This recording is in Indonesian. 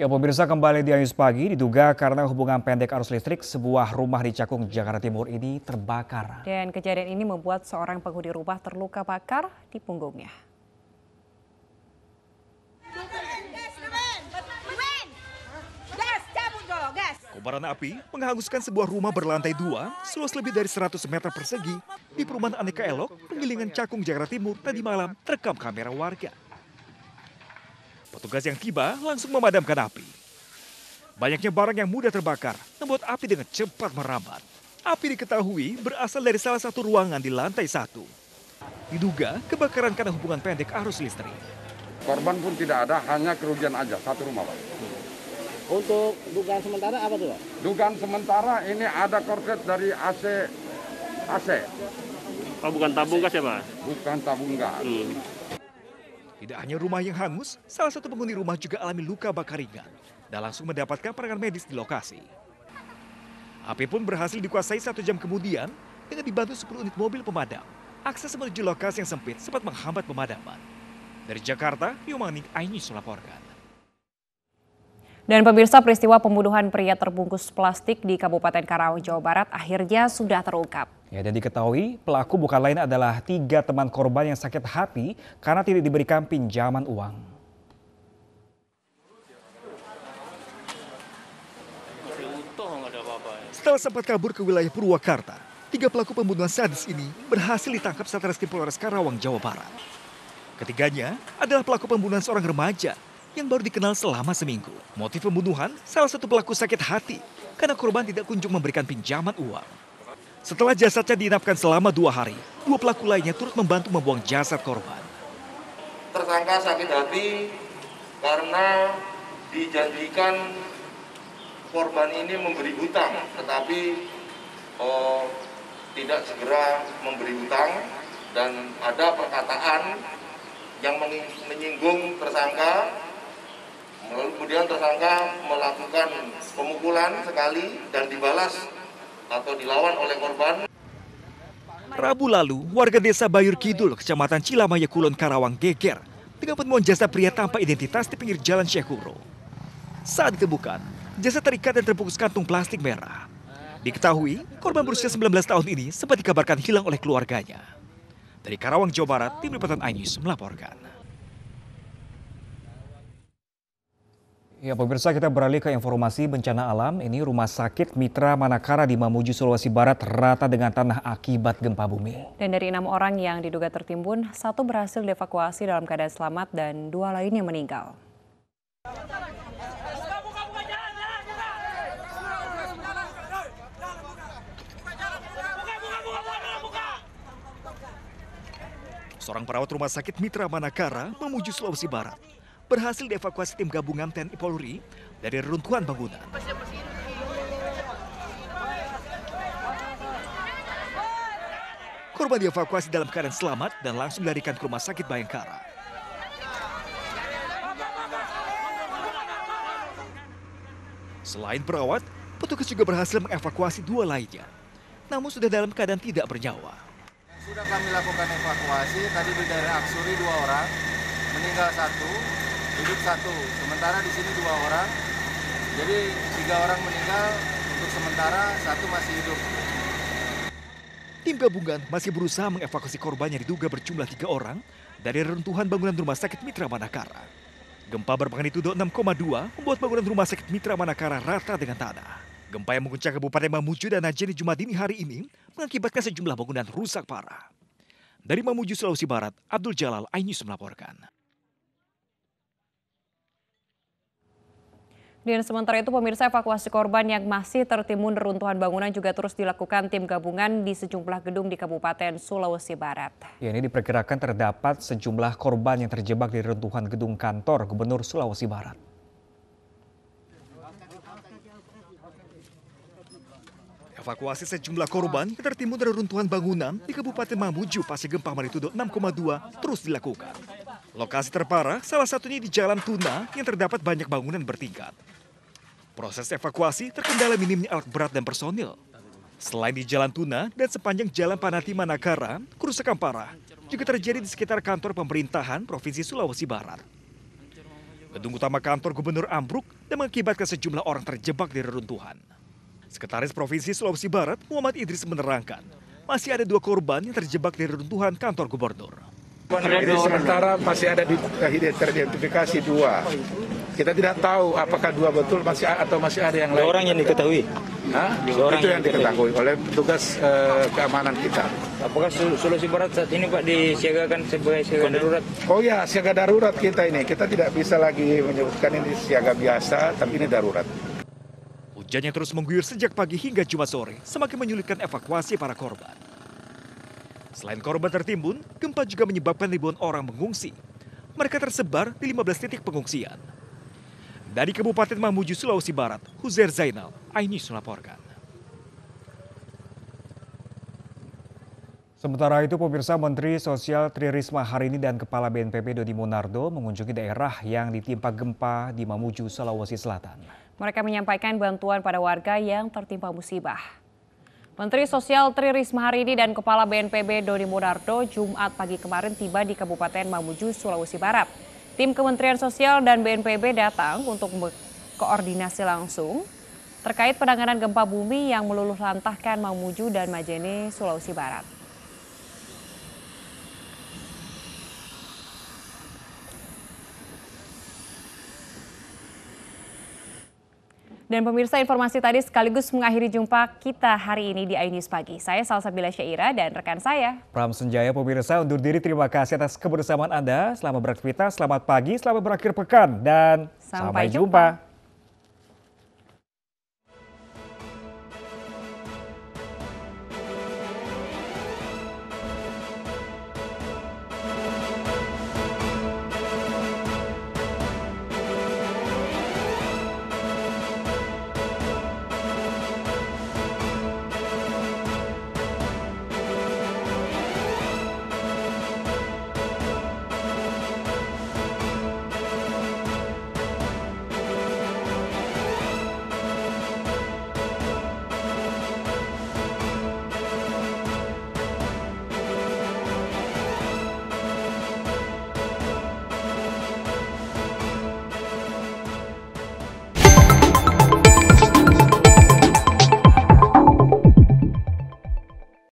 Ya pemirsa kembali di Ayus Pagi diduga karena hubungan pendek arus listrik sebuah rumah di Cakung, Jakarta Timur ini terbakar. Dan kejadian ini membuat seorang penghuni rumah terluka bakar di punggungnya. Kobaran api menghanguskan sebuah rumah berlantai dua seluas lebih dari 100 meter persegi di perumahan Aneka Elok, Penggilingan Cakung, Jakarta Timur tadi malam terekam kamera warga. Petugas yang tiba langsung memadamkan api. Banyaknya barang yang mudah terbakar membuat api dengan cepat merambat. Api diketahui berasal dari salah satu ruangan di lantai satu. Diduga kebakaran karena hubungan pendek arus listrik. Korban pun tidak ada, hanya kerugian aja, satu rumah Pak. Untuk dugaan sementara apa tuh Pak? Dugaan sementara ini ada korset dari AC. AC. Oh bukan tabung gas ya Pak? Bukan tabung gas. Hmm. Tidak hanya rumah yang hangus, salah satu penghuni rumah juga alami luka bakar ringan dan langsung mendapatkan perangan medis di lokasi. Api pun berhasil dikuasai satu jam kemudian dengan dibantu 10 unit mobil pemadam. Akses menuju lokasi yang sempit sempat menghambat pemadaman. Dari Jakarta, Yomanik Aini melaporkan. Dan pemirsa peristiwa pembunuhan pria terbungkus plastik di Kabupaten Karawang, Jawa Barat akhirnya sudah terungkap. Ya, dan diketahui pelaku bukan lain adalah tiga teman korban yang sakit hati karena tidak diberikan pinjaman uang. Setelah sempat kabur ke wilayah Purwakarta, tiga pelaku pembunuhan sadis ini berhasil ditangkap Satreskrim Polres Karawang, Jawa Barat. Ketiganya adalah pelaku pembunuhan seorang remaja yang baru dikenal selama seminggu. Motif pembunuhan, salah satu pelaku sakit hati karena korban tidak kunjung memberikan pinjaman uang. Setelah jasadnya diinapkan selama dua hari, dua pelaku lainnya turut membantu membuang jasad korban. Tersangka sakit hati karena dijanjikan korban ini memberi hutang, tetapi oh, tidak segera memberi hutang dan ada perkataan yang menyinggung tersangka Lalu kemudian tersangka melakukan pemukulan sekali dan dibalas atau dilawan oleh korban. Rabu lalu, warga desa Bayur Kidul, kecamatan Cilamaya Kulon, Karawang, geger dengan penemuan jasa pria tanpa identitas di pinggir jalan Syekh Saat ditemukan, jasa terikat dan terbungkus kantung plastik merah. Diketahui, korban berusia 19 tahun ini sempat dikabarkan hilang oleh keluarganya. Dari Karawang, Jawa Barat, Tim Liputan iNews melaporkan. Ya pemirsa kita beralih ke informasi bencana alam. Ini rumah sakit Mitra Manakara di Mamuju Sulawesi Barat rata dengan tanah akibat gempa bumi. Dan dari enam orang yang diduga tertimbun, satu berhasil dievakuasi dalam keadaan selamat dan dua lainnya meninggal. Seorang perawat rumah sakit Mitra Manakara, Mamuju Sulawesi Barat berhasil dievakuasi tim gabungan TNI Polri dari runtuhan bangunan. Korban dievakuasi dalam keadaan selamat dan langsung dilarikan ke rumah sakit Bayangkara. Selain perawat, petugas juga berhasil mengevakuasi dua lainnya. Namun sudah dalam keadaan tidak bernyawa. Sudah kami lakukan evakuasi, tadi di daerah Aksuri dua orang, meninggal satu, hidup satu sementara di sini dua orang jadi tiga orang meninggal untuk sementara satu masih hidup Tim gabungan masih berusaha mengevakuasi korban yang diduga berjumlah tiga orang dari reruntuhan bangunan rumah sakit Mitra Manakara. Gempa bermagnitudo 6,2 membuat bangunan rumah sakit Mitra Manakara rata dengan tanah. Gempa yang mengguncang Kabupaten Mamuju dan Aceh di Jumat dini hari ini mengakibatkan sejumlah bangunan rusak parah. Dari Mamuju, Sulawesi Barat, Abdul Jalal, iNews melaporkan. Dan sementara itu pemirsa evakuasi korban yang masih tertimbun reruntuhan bangunan juga terus dilakukan tim gabungan di sejumlah gedung di Kabupaten Sulawesi Barat. Ya, ini diperkirakan terdapat sejumlah korban yang terjebak di reruntuhan gedung kantor Gubernur Sulawesi Barat. Evakuasi sejumlah korban yang tertimbun reruntuhan bangunan di Kabupaten Mamuju pasca gempa magnitudo 6,2 terus dilakukan. Lokasi terparah salah satunya di Jalan Tuna yang terdapat banyak bangunan bertingkat. Proses evakuasi terkendala minimnya alat berat dan personil. Selain di Jalan Tuna dan sepanjang Jalan Panati Manakara, kerusakan parah juga terjadi di sekitar kantor pemerintahan Provinsi Sulawesi Barat. Gedung utama kantor Gubernur ambruk dan mengakibatkan sejumlah orang terjebak di reruntuhan. Sekretaris Provinsi Sulawesi Barat Muhammad Idris menerangkan, masih ada dua korban yang terjebak di reruntuhan kantor gubernur. Jadi sementara masih ada di teridentifikasi dua. Kita tidak tahu apakah dua betul masih atau masih ada yang lain. Orang yang diketahui. Hah? Orang itu yang, yang diketahui oleh petugas uh, keamanan kita. Apakah Sulawesi Barat saat ini Pak disiagakan sebagai siaga darurat? Oh ya, siaga darurat kita ini. Kita tidak bisa lagi menyebutkan ini siaga biasa, tapi ini darurat. Hujan yang terus mengguyur sejak pagi hingga Jumat sore semakin menyulitkan evakuasi para korban. Selain korban tertimbun, gempa juga menyebabkan ribuan orang mengungsi. Mereka tersebar di 15 titik pengungsian. Dari Kabupaten Mamuju, Sulawesi Barat, Huzer Zainal, iNews melaporkan. Sementara itu, pemirsa Menteri Sosial Tri Risma hari ini dan Kepala BNPB Dodi Monardo mengunjungi daerah yang ditimpa gempa di Mamuju, Sulawesi Selatan. Mereka menyampaikan bantuan pada warga yang tertimpa musibah. Menteri Sosial Tri Risma hari ini dan Kepala BNPB Doni Monardo Jumat pagi kemarin tiba di Kabupaten Mamuju, Sulawesi Barat. Tim Kementerian Sosial dan BNPB datang untuk koordinasi langsung terkait penanganan gempa bumi yang meluluh lantahkan Mamuju dan Majene, Sulawesi Barat. Dan pemirsa informasi tadi sekaligus mengakhiri jumpa kita hari ini di iNews Pagi. Saya Salsa Bila Syaira dan rekan saya. Pram Senjaya pemirsa undur diri terima kasih atas kebersamaan Anda. Selamat beraktivitas, selamat pagi, selamat berakhir pekan dan sampai, sampai jumpa. jumpa.